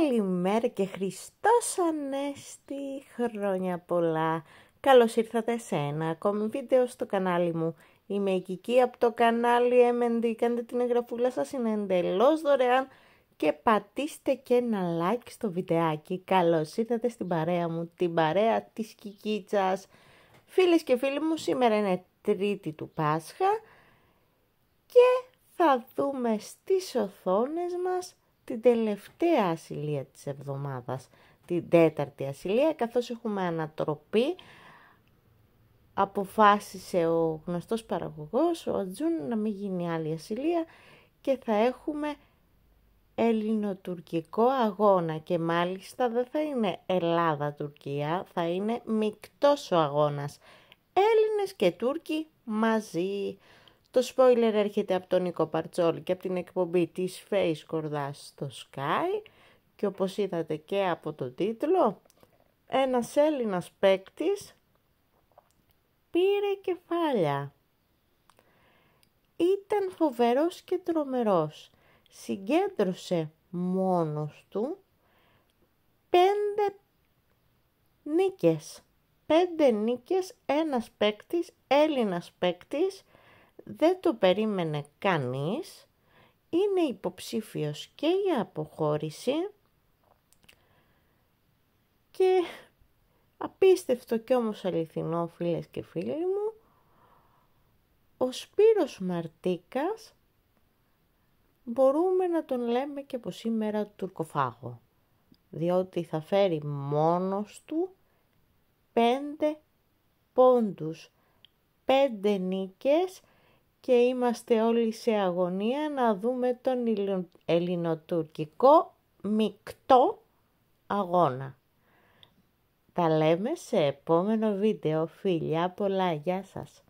Καλημέρα και Χριστός Ανέστη, χρόνια πολλά! Καλώς ήρθατε σε ένα ακόμη βίντεο στο κανάλι μου. Είμαι η Κική από το κανάλι MND, κάντε την εγγραφούλα σας, είναι εντελώς δωρεάν και πατήστε και ένα like στο βιντεάκι. Καλώς ήρθατε στην παρέα μου, την παρέα της Κικίτσας. Φίλες και φίλοι μου, σήμερα είναι τρίτη του Πάσχα και θα δούμε στις οθόνες μας την τελευταία ασυλία της εβδομάδας, την τέταρτη ασυλία, καθώς έχουμε ανατροπή, αποφάσισε ο γνωστός παραγωγός, ο Ατζούν, να μην γίνει άλλη ασυλία και θα έχουμε ελληνοτουρκικό αγώνα και μάλιστα δεν θα είναι Ελλάδα-Τουρκία, θα είναι μικτός ο αγώνας. Έλληνες και Τούρκοι μαζί. Το spoiler έρχεται από τον Νίκο Παρτσόλ και από την εκπομπή της Face Κορδάς στο Sky και όπως είδατε και από τον τίτλο, ένας Έλληνας παίκτης πήρε κεφάλια. Ήταν φοβερός και τρομερός. Συγκέντρωσε μόνος του πέντε νίκες. Πέντε νίκες, ένας παίκτης, Έλληνας παίκτης δεν το περίμενε κανείς, είναι υποψήφιος και για αποχώρηση και απίστευτο και όμως αληθινό φίλες και φίλοι μου, ο Σπύρος Μαρτίκας μπορούμε να τον λέμε και από σήμερα τουρκοφάγο, διότι θα φέρει μόνος του πέντε πόντους, πέντε νίκες και είμαστε όλοι σε αγωνία να δούμε τον ελληνοτουρκικό μικτό αγώνα. Τα λέμε σε επόμενο βίντεο. Φιλιά πολλά, γεια σας!